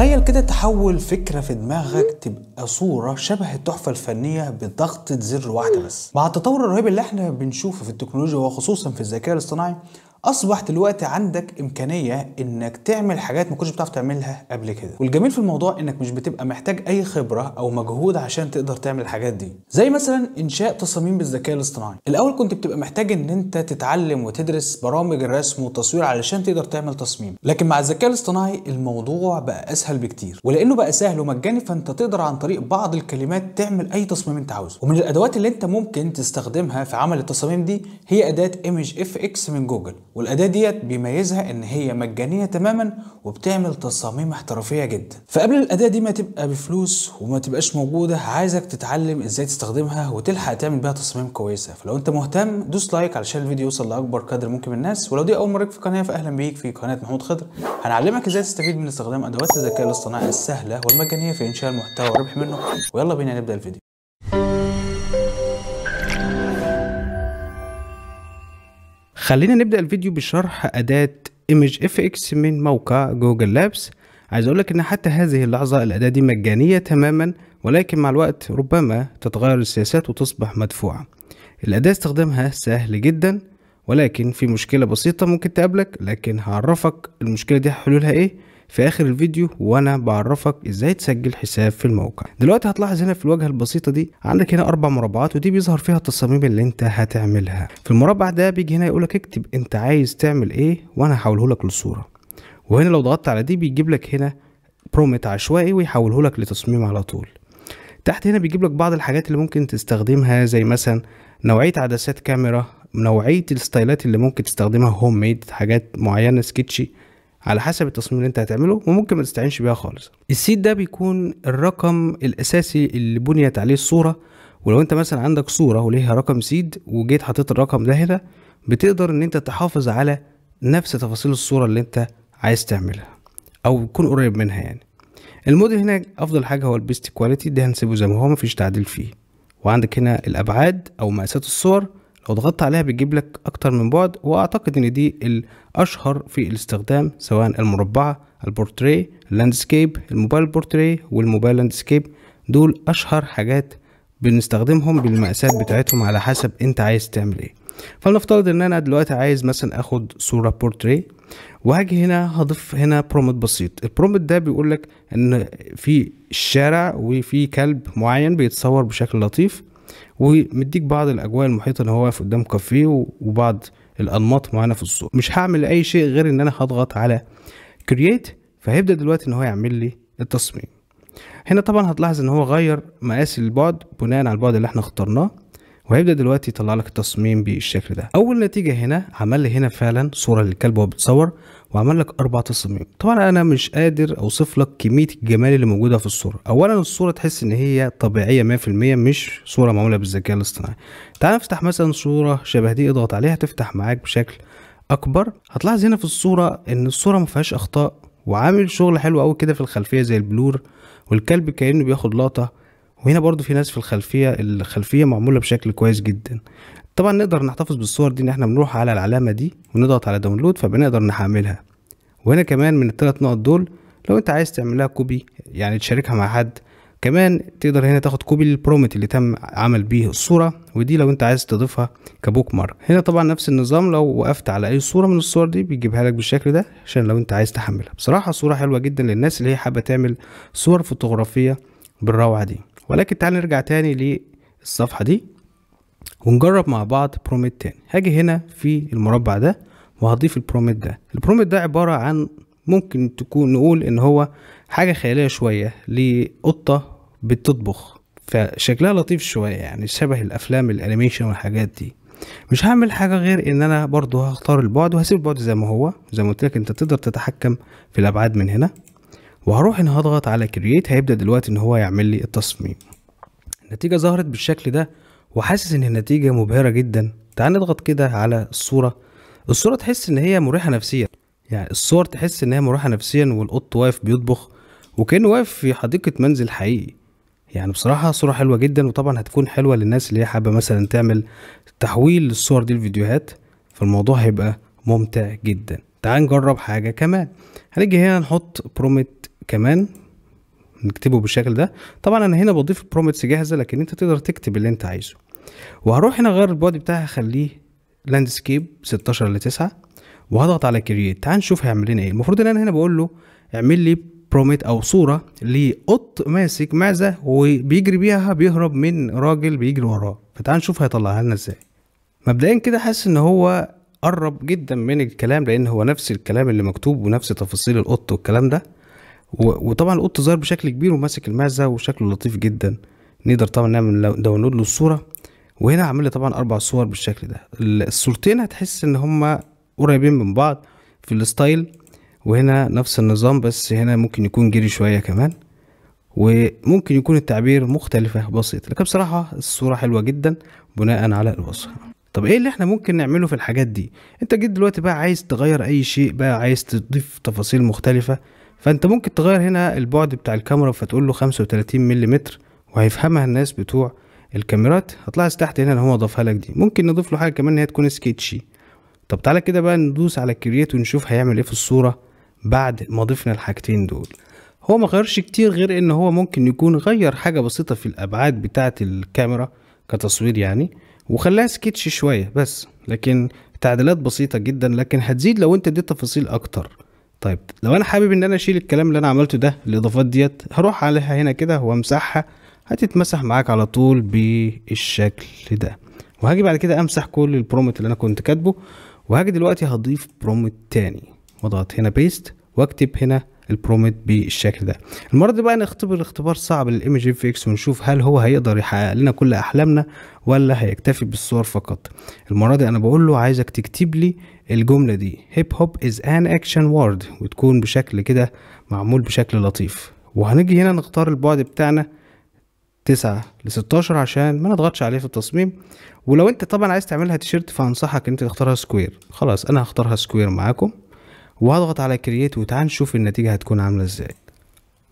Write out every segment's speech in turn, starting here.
تخيل كده تحول فكرة في دماغك تبقى صورة شبه التحفة الفنية بضغطة زر واحدة بس مع التطور الرهيب اللي احنا بنشوفه في التكنولوجيا وخصوصا في الذكاء الاصطناعي اصبح دلوقتي عندك امكانيه انك تعمل حاجات ما كنتش بتعرف تعملها قبل كده والجميل في الموضوع انك مش بتبقى محتاج اي خبره او مجهود عشان تقدر تعمل الحاجات دي زي مثلا انشاء تصاميم بالذكاء الاصطناعي الاول كنت بتبقى محتاج ان انت تتعلم وتدرس برامج الرسم والتصوير علشان تقدر تعمل تصميم لكن مع الذكاء الاصطناعي الموضوع بقى اسهل بكتير ولانه بقى سهل ومجاني فانت تقدر عن طريق بعض الكلمات تعمل اي تصميم انت عاوزه ومن الادوات اللي انت ممكن تستخدمها في عمل التصاميم دي هي اداه ايمج اف اكس من جوجل والاداه ديت بيميزها ان هي مجانيه تماما وبتعمل تصاميم احترافيه جدا فقبل الاداه دي ما تبقى بفلوس وما تبقاش موجوده عايزك تتعلم ازاي تستخدمها وتلحق تعمل بيها تصاميم كويسه فلو انت مهتم دوس لايك علشان الفيديو يوصل لاكبر قدر ممكن من الناس ولو دي اول مره في القناه فاهلا بيك في قناه محمود خضر هنعلمك ازاي تستفيد من استخدام ادوات الذكاء الاصطناعي السهله والمجانيه في انشاء المحتوى والربح منه ويلا بينا نبدا الفيديو خلينا نبدأ الفيديو بشرح أداة اف اكس من موقع جوجل لابس عايز أقولك إن حتى هذه اللحظة الأداة دي مجانية تماما ولكن مع الوقت ربما تتغير السياسات وتصبح مدفوعة الأداة استخدامها سهل جدا ولكن في مشكلة بسيطة ممكن تقابلك لكن هعرفك المشكلة دي حلولها إيه في اخر الفيديو وانا بعرفك ازاي تسجل حساب في الموقع دلوقتي هتلاحظ هنا في الواجهه البسيطه دي عندك هنا اربع مربعات ودي بيظهر فيها التصاميم اللي انت هتعملها في المربع ده بيجي هنا يقولك اكتب انت عايز تعمل ايه وانا هحوله لك للصوره وهنا لو ضغطت على دي بيجيب لك هنا برومت عشوائي ويحوله لك لتصميم على طول تحت هنا بيجيب لك بعض الحاجات اللي ممكن تستخدمها زي مثلا نوعيه عدسات كاميرا نوعيه الستايلات اللي ممكن تستخدمها هوم ميد حاجات معينه سكتشي على حسب التصميم اللي انت هتعمله وممكن ما تستعينش بيها خالص السيت ده بيكون الرقم الاساسي اللي بنيت عليه الصوره ولو انت مثلا عندك صوره وليها رقم سيد وجيت حطيت الرقم ده هنا بتقدر ان انت تحافظ على نفس تفاصيل الصوره اللي انت عايز تعملها او تكون قريب منها يعني الموديل هنا افضل حاجه هو البيست كواليتي ده هنسيبه زي ما هو مفيش تعديل فيه وعندك هنا الابعاد او مقاسات الصور لو ضغطت عليها بتجيب لك اكتر من بعد واعتقد ان دي الاشهر في الاستخدام سواء المربعه البورتري اللاندسكيب الموبايل بورتري والموبايل لاندسكيب دول اشهر حاجات بنستخدمهم بالمقاسات بتاعتهم على حسب انت عايز تعمل ايه فلنفترض ان انا دلوقتي عايز مثلا اخد صوره بورتري وهاجي هنا هضيف هنا برومت بسيط البرومت ده بيقول لك ان في الشارع وفي كلب معين بيتصور بشكل لطيف ومديك بعض الاجواء المحيطه ان هو واقف قدام كافيه وبعض الانماط معانا في الصوت مش هعمل اي شيء غير ان انا هضغط على كرييت فهيبدا دلوقتي ان هو يعمل لي التصميم هنا طبعا هتلاحظ ان هو غير مقاس البعد بناء على البعد اللي احنا اخترناه وهيبدا دلوقتي يطلع لك التصميم بالشكل ده اول نتيجه هنا عمل لي هنا فعلا صوره للكلب وهو بيتصور وعمل لك اربع تصاميم طبعا انا مش قادر اوصف لك كميه الجمال اللي موجوده في الصوره اولا الصوره تحس ان هي طبيعيه 100% مش صوره معموله بالذكاء الاصطناعي تعال نفتح مثلا صوره شبه دي اضغط عليها هتفتح معاك بشكل اكبر هتلاحظ هنا في الصوره ان الصوره ما فيهاش اخطاء وعامل شغل حلو قوي كده في الخلفيه زي البلور والكلب كانه بياخد لقطه وهنا برضو في ناس في الخلفية الخلفية معمولة بشكل كويس جدا طبعا نقدر نحتفظ بالصور دي ان احنا بنروح على العلامة دي ونضغط على داونلود فبنقدر نحملها وهنا كمان من التلات نقط دول لو انت عايز تعملها كوبي يعني تشاركها مع حد كمان تقدر هنا تاخد كوبي للبرومت اللي تم عمل بيه الصورة ودي لو انت عايز تضيفها كبوك مارك هنا طبعا نفس النظام لو وقفت على اي صورة من الصور دي بيجيبها لك بالشكل ده عشان لو انت عايز تحملها بصراحة صورة حلوة جدا للناس اللي هي حابة تعمل صور فوتوغرافية بالروعة دي ولكن تعال نرجع تاني للصفحة دي ونجرب مع بعض بروميت تاني هاجي هنا في المربع ده وهضيف البروميت ده البروميت ده عبارة عن ممكن تكون نقول ان هو حاجة خيالية شوية لقطة بتطبخ فشكلها لطيف شوية يعني شبه الافلام الانيميشن والحاجات دي مش هعمل حاجة غير ان انا برضو هختار البعد وهسيب البعد زي ما هو زي ما قلت لك انت تقدر تتحكم في الابعاد من هنا وهروح هنا هضغط على كرييت هيبدأ دلوقتي ان هو يعمل لي التصميم النتيجة ظهرت بالشكل ده وحاسس ان النتيجه مبهره جدا تعال نضغط كده على الصوره الصوره تحس ان هي مريحه نفسيا يعني الصور تحس ان هي مريحه نفسيا والقط واقف بيطبخ وكانه واقف في حديقه منزل حقيقي يعني بصراحه صوره حلوه جدا وطبعا هتكون حلوه للناس اللي هي حابه مثلا تعمل تحويل للصور دي لفيديوهات فالموضوع هيبقى ممتع جدا تعال نجرب حاجه كمان هنيجي هنا نحط برومت كمان نكتبه بالشكل ده طبعا انا هنا بضيف برومتس جاهزه لكن انت تقدر تكتب اللي انت عايزه وهروح هنا اغير البودي بتاعها هخليه لاندسكيب 16 ل 9 وهضغط على كرييت تعال نشوف هيعمل لنا ايه المفروض ان انا هنا بقول له اعمل لي بروميت او صوره لقط ماسك معزه وبيجري بيها بيهرب من راجل بيجري وراه فتعال نشوف هيطلعها لنا ازاي مبدئيا كده حاسس ان هو قرب جدا من الكلام لان هو نفس الكلام اللي مكتوب ونفس تفاصيل القط والكلام ده وطبعا القط ظاهر بشكل كبير وماسك المعزة وشكله لطيف جدا نقدر طبعا نعمل داونلود له الصورة وهنا عامل لي طبعا اربع صور بالشكل ده الصورتين هتحس ان هما قريبين من بعض في الستايل وهنا نفس النظام بس هنا ممكن يكون جري شوية كمان وممكن يكون التعبير مختلفة بسيط لكن بصراحة الصورة حلوة جدا بناء على الوصف طب ايه اللي احنا ممكن نعمله في الحاجات دي انت جيت دلوقتي بقى عايز تغير اي شيء بقى عايز تضيف تفاصيل مختلفة فانت ممكن تغير هنا البعد بتاع الكاميرا فتقول له 35 ملم وهيفهمها الناس بتوع الكاميرات هتلاحظ تحت هنا اللي هو ضافها لك دي ممكن نضيف له حاجه كمان ان هي تكون سكتشي طب تعالى كده بقى ندوس على كرييت ونشوف هيعمل ايه في الصوره بعد ما ضفنا الحاجتين دول هو ما غيرش كتير غير ان هو ممكن يكون غير حاجه بسيطه في الابعاد بتاعه الكاميرا كتصوير يعني وخلاها سكتش شويه بس لكن تعديلات بسيطه جدا لكن هتزيد لو انت اديت تفاصيل اكتر طيب لو انا حابب ان انا اشيل الكلام اللي انا عملته ده الاضافات ديت هروح عليها هنا كده وامسحها هتتمسح معاك على طول بالشكل ده وهاجي بعد كده امسح كل البرومت اللي انا كنت كاتبه وهاجي دلوقتي هضيف برومت تاني واضغط هنا بيست واكتب هنا البروميت بالشكل ده المره دي بقى نختبر اختبار صعب للايمج اف اكس ونشوف هل هو هيقدر يحقق لنا كل احلامنا ولا هيكتفي بالصور فقط المره دي انا بقول له عايزك تكتب لي الجمله دي هيب هوب از ان اكشن وورد وتكون بشكل كده معمول بشكل لطيف وهنيجي هنا نختار البعد بتاعنا 9 ل 16 عشان ما نضغطش عليه في التصميم ولو انت طبعا عايز تعملها تيشيرت فانصحك ان انت تختارها سكوير خلاص انا هختارها سكوير معاكم وهضغط على كرييت وتعال نشوف النتيجة هتكون عاملة ازاي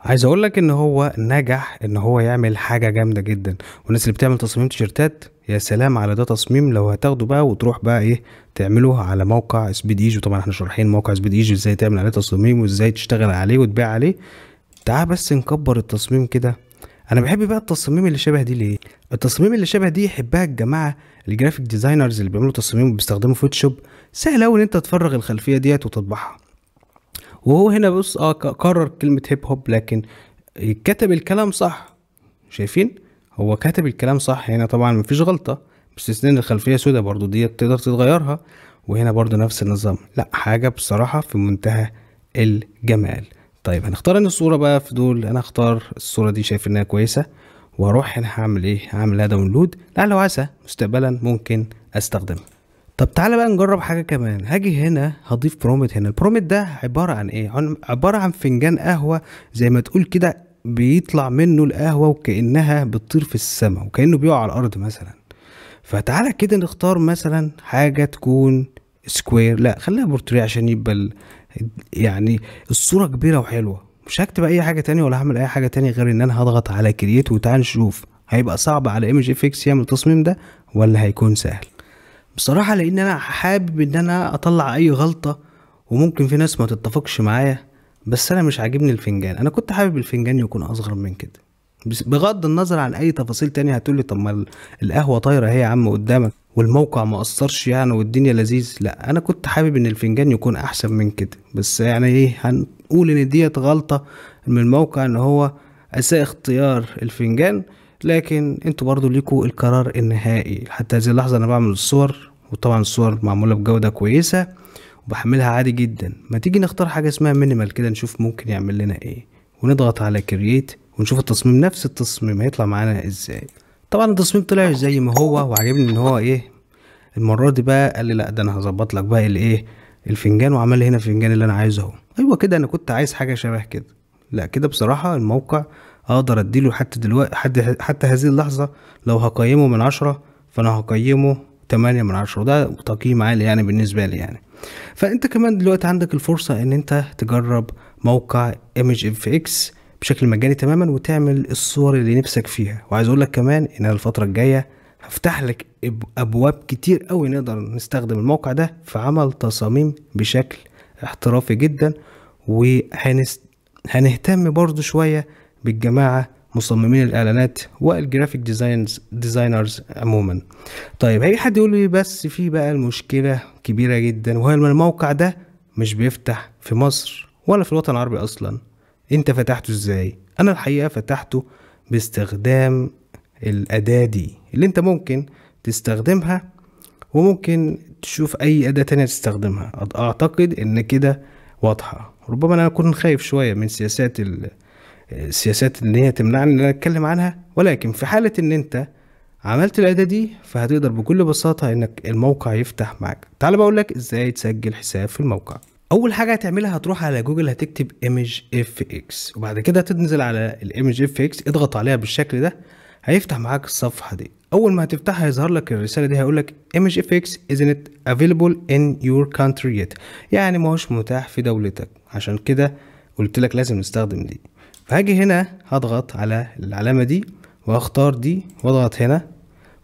عايز اقول لك ان هو نجح ان هو يعمل حاجه جامده جدا والناس اللي بتعمل تصميم تيشرتات يا سلام على ده تصميم لو هتاخده بقى وتروح بقى ايه تعملوه على موقع سبيد ايجو طبعا احنا شارحين موقع سبيد ايجو ازاي تعمل عليه تصميم وازاي تشتغل عليه وتبيع عليه تعال بس نكبر التصميم كده انا بحب بقى التصاميم اللي شبه دي ليه التصاميم اللي شبه دي يحبها الجماعه الجرافيك ديزاينرز اللي بيعملوا تصميم وبيستخدموا فوتوشوب سهل قوي ان انت تفرغ الخلفيه ديت وتطبعها وهو هنا بص اه كرر كلمه هيب هوب لكن كتب الكلام صح شايفين هو كتب الكلام صح هنا طبعا مفيش غلطه باستثناء الخلفيه سودا برضو ديت تقدر تتغيرها وهنا برضو نفس النظام لا حاجه بصراحه في منتهى الجمال طيب هنختار ان الصوره بقى في دول انا هختار الصوره دي شايف انها كويسه واروح هنا هعمل ايه هعمل لها داونلود لعل وعسى مستقبلا ممكن استخدمها طب تعالى بقى نجرب حاجه كمان هاجي هنا هضيف برومت هنا البرومت ده عباره عن ايه عن عباره عن فنجان قهوه زي ما تقول كده بيطلع منه القهوه وكانها بتطير في السماء وكانه بيقع على الارض مثلا فتعالى كده نختار مثلا حاجه تكون سكوير لا خليها بورتريه عشان يبقى يعني الصوره كبيره وحلوه مش هكتب اي حاجه تانية ولا هعمل اي حاجه تانية غير ان انا هضغط على كرييت وتعال نشوف هيبقى صعب على ايمج اف اكس يعمل التصميم ده ولا هيكون سهل بصراحه لان انا حابب ان انا اطلع اي غلطه وممكن في ناس ما تتفقش معايا بس انا مش عاجبني الفنجان انا كنت حابب الفنجان يكون اصغر من كده بغض النظر عن اي تفاصيل تانية هتقولي طب ما القهوه طايره هي يا عم قدامك والموقع ما اثرش يعني والدنيا لذيذ لا انا كنت حابب ان الفنجان يكون احسن من كده بس يعني ايه هنقول ان ديت غلطه من الموقع ان هو اساء اختيار الفنجان لكن انتوا برضو ليكوا القرار النهائي حتى هذه اللحظه انا بعمل الصور وطبعا الصور معموله بجوده كويسه وبحملها عادي جدا ما تيجي نختار حاجه اسمها مينيمال كده نشوف ممكن يعمل لنا ايه ونضغط على كرييت ونشوف التصميم نفس التصميم هيطلع معانا ازاي طبعا التصميم طلع زي ما هو وعجبني ان هو ايه المره دي بقى قال لي لا ده انا هظبط لك بقى الايه الفنجان وعمل لي هنا الفنجان اللي انا عايزه اهو ايوه كده انا كنت عايز حاجه شبه كده لا كده بصراحه الموقع اقدر اديله حتى دلوقتي حتى هذه اللحظه لو هقيمه من عشرة فانا هقيمه تمانية من عشرة وده تقييم عالي يعني بالنسبة لي يعني فانت كمان دلوقتي عندك الفرصة ان انت تجرب موقع image اكس بشكل مجاني تماما وتعمل الصور اللي نفسك فيها وعايز اقول لك كمان ان الفتره الجايه هفتح لك ابواب كتير قوي نقدر نستخدم الموقع ده في عمل تصاميم بشكل احترافي جدا وهنهتم برضو شويه بالجماعه مصممين الاعلانات والجرافيك ديزاينز ديزاينرز عموما طيب هي حد يقول لي بس في بقى المشكله كبيره جدا وهي الموقع ده مش بيفتح في مصر ولا في الوطن العربي اصلا انت فتحته ازاي انا الحقيقه فتحته باستخدام الاداه دي اللي انت ممكن تستخدمها وممكن تشوف اي اداه تانية تستخدمها اعتقد ان كده واضحه ربما انا اكون خايف شويه من سياسات السياسات اللي هي تمنعني ان انا اتكلم عنها ولكن في حاله ان انت عملت الاداه دي فهتقدر بكل بساطه انك الموقع يفتح معاك تعال بقول لك ازاي تسجل حساب في الموقع اول حاجه هتعملها هتروح على جوجل هتكتب ايميج اف اكس وبعد كده تنزل على الايميج اف اكس اضغط عليها بالشكل ده هيفتح معاك الصفحه دي اول ما هتفتحها هيظهر لك الرساله دي هيقول لك ايمج اف اكس isn't available in your country yet يعني ما هوش متاح في دولتك عشان كده قلت لك لازم نستخدم دي فهاجي هنا هضغط على العلامه دي واختار دي واضغط هنا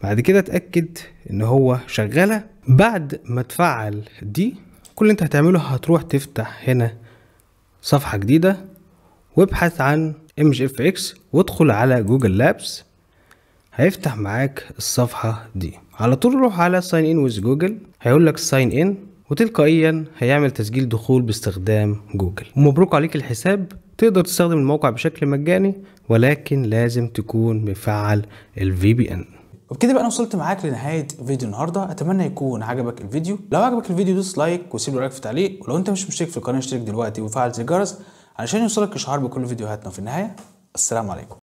بعد كده اتاكد ان هو شغاله بعد ما تفعل دي كل اللي انت هتعمله هتروح تفتح هنا صفحة جديدة وابحث عن MGFX وادخل على جوجل لابس هيفتح معاك الصفحة دي على طول روح على ساين ان ويز جوجل هيقول لك ساين ان وتلقائيا هيعمل تسجيل دخول باستخدام جوجل ومبروك عليك الحساب تقدر تستخدم الموقع بشكل مجاني ولكن لازم تكون مفعل الفي بي ان وبكده بقى انا وصلت معاك لنهايه فيديو النهارده اتمنى يكون عجبك الفيديو لو عجبك الفيديو دوس لايك وسيب رايك في تعليق ولو انت مش مشترك في القناه اشترك دلوقتي وفعل زر الجرس علشان يوصلك اشعار بكل فيديوهاتنا في النهايه السلام عليكم